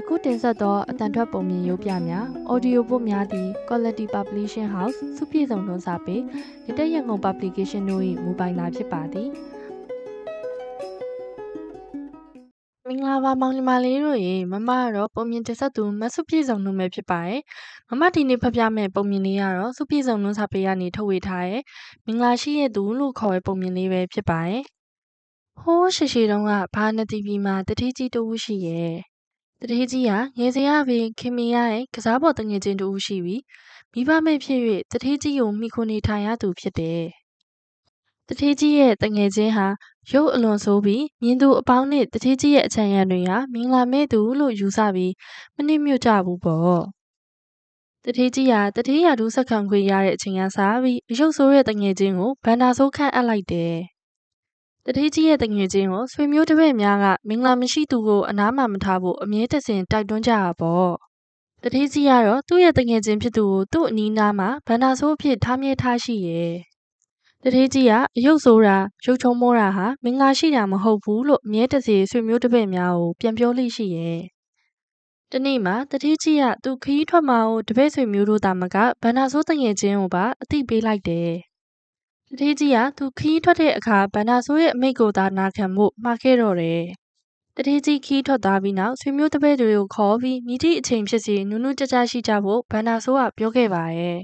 ယခုတင်ဆက်သောအတန်ထွက်ပုံမြင်ရုပ်ပြများ Audio Book များသည် Quality Publishing House စုပြည့်စုံတွန်းစာပေရတရငုံ Publication တို့၏မူပိုင်သာဖြစ်ပါသည်မင်္ဂလာပါမောင်ညီမလေးတို့ရေမမကတော့ပုံမြင်တင်ဆက်သူမဆုပြည့်စုံလို့ပဲဖြစ်ပါတယ်။မမဒီနေ့ဖပြမဲ့ပုံမြင်လေးကတော့ဆုပြည့်စုံလို့စာပေကနေထုတ်ဝေထားရဲ့မင်္ဂလာရှိရဲ့သူလို့ခေါ်တဲ့ပုံမြင်လေးပဲဖြစ်ပါတယ်။ဟိုးရှိရှိတုန်းကဘာနတိပြည်မှာတတိကြီးတူရှိရဲ့တတိကြီးဟာငယ်စရာပင်ခင်မင်ရရဲ့ကစားပေါ်တငယ်ချင်းတူဦးရှိပြီးမိဘမဲ့ဖြစ်၍တတိကြီးကိုမိခွနေထိုင်ရသူဖြစ်တယ်။တတိကြီးရဲ့တငယ်ချင်းဟာရုပ်အလွန်ဆိုးပြီးမြင်းသူအပေါင်းနဲ့တတိကြီးရဲ့အချံရံတွေဟာမင်္ဂလာမဲ့သူလို့ယူဆပြီးမနစ်မြို့ကြဘူးပေါ့။တတိကြီးဟာတတိရဒူးဆက်ခံခွေရတဲ့အချိန်ကစားပြီးအယုတ်ဆိုးရဲ့တငယ်ချင်းကိုဗန္ဒာဆိုးခန့်အပ်လိုက်တယ်။တတိကြီးရဲ့တငယ်ချင်းကိုဆွေမျိုးတပည့်များက မင်္ဂလာမရှိသူကိုအနားမှမထားဖို့အမြဲတစဉ်တိုက်တွန်းကြတာပေါ့တတိကြီးကတော့သူ့ရဲ့တငယ်ချင်းဖြစ်သူကိုသူ့အနီးနားမှာဗန္နာဆိုးအဖြစ်ထားမြဲထားရှိရဲ့တတိကြီးကအယုတ်ဆိုးတာရုပ်ချုံမောတာဟာမင်္ဂလာရှိတာမဟုတ်ဘူးလို့အမြဲတစေဆွေမျိုးတပည့်များကိုပြန်ပြောလိရှိရဲ့တနေ့မှာတတိကြီးကသူခရီးထွက်မှာကိုတပည့်ဆွေမျိုးတို့တာမကဗန္နာဆိုးတငယ်ချင်းကိုပါ အသိပေးလိုက်တယ်တတိကြီးကသူခီးထွက်တဲ့အခါဗန္ဒာဆိုးရဲ့အမိန့်ကိုသာနာခံမှုမှားခဲ့တော့တယ်။တတိကြီးခီးထွက်သွားပြီးနောက်ဆွေမျိုးတပည့်တွေကိုခေါ်ပြီးမိတိအချိန်ဖြစ်စီနူးနူးကြကြရှိကြဖို့ဗန္ဒာဆိုးကပြောခဲ့ပါရဲ့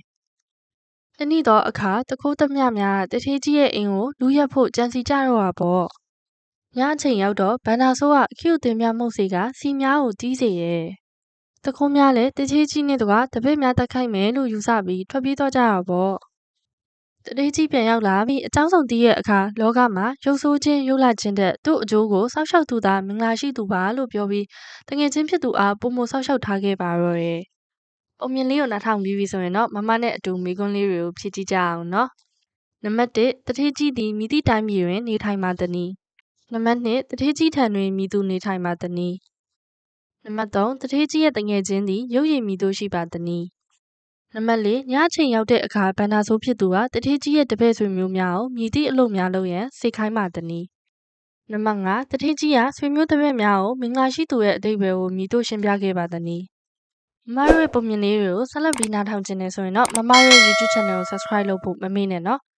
။တနည်းသောအခါတကူးတမျှများတတိကြီးရဲ့အိမ်ကို လူရက်ဖို့ကြံစီကြတော့ပါပေါ့။ညအချိန်ရောက်တော့ဗန္ဒာဆိုးကခီးကိုတင်ပြမှုစီကစီများကိုတီးစေရဲ့။တကူးများလည်းတတိကြီးနဲ့တကွာတပည့်များတက်ခိုက်မယ်လို့ယူဆပြီးထွက်ပြေးတော့ကြတာပေါ့။တတိကြီးပြန်ရောက်လာပြီးအကြောင်းဆုံးတီးရဲ့အခါလောကမှာရုပ်ဆိုးခြင်းရုပ်လာခြင်းတဲ့သူ့အကျိုးကိုစောက်ရှောက်သူသာမင်္ဂလာရှိသူပါလို့ပြောပြီးတငယ်ချင်းဖြစ်သူအားပုံမစောက်ရှောက်ထားခဲ့ပါတော့တယ်။ပုံမြင်လေးကိုနားထောင်ပြီးပြီဆိုရင်တော့မမနဲ့အတူမိကွန်းလေးတွေကိုဖြည့်ကြည့်ကြအောင်နော်။နံပါတ်1တတိကြီးသည်မိသည့်တိုင်းပြည်တွင် နေထိုင်ပါသနည်း။နံပါတ်2တတိကြီးထံတွင်မိသူနေထိုင်ပါသနည်း။နံပါတ်3တတိကြီးရဲ့တငယ်ချင်းသည်ရုပ်ရည်မိသူရှိပါသနည်းနံပါတ်၄ညချင်းရောက်တဲ့အခါဗန္ဒာဆိုးဖြစ်သူဟာတတိကြီးရဲ့တပည့်ဆွေမျိုးများကိုမြည်သည့်အလုပ်များလုပ်ရန်စိတ်ခိုင်းပါသည်။နံပါတ်၅တတိကြီးဟာဆွေမျိုးတပည့်များကိုမင်္ဂလာရှိသူရဲ့အတိတ်ဘယ်ကိုမြည်တို့ရှင်းပြခဲ့ပါသည်။မမရဲ့ပုံမြင်လေးတွေကိုဆက်လက်ပြီးနားထောင်ခြင်းနဲ့ဆိုရင်တော့မမရဲ့ YouTube channel ကို subscribe လုပ်ဖို့မမေ့နဲ့နော်။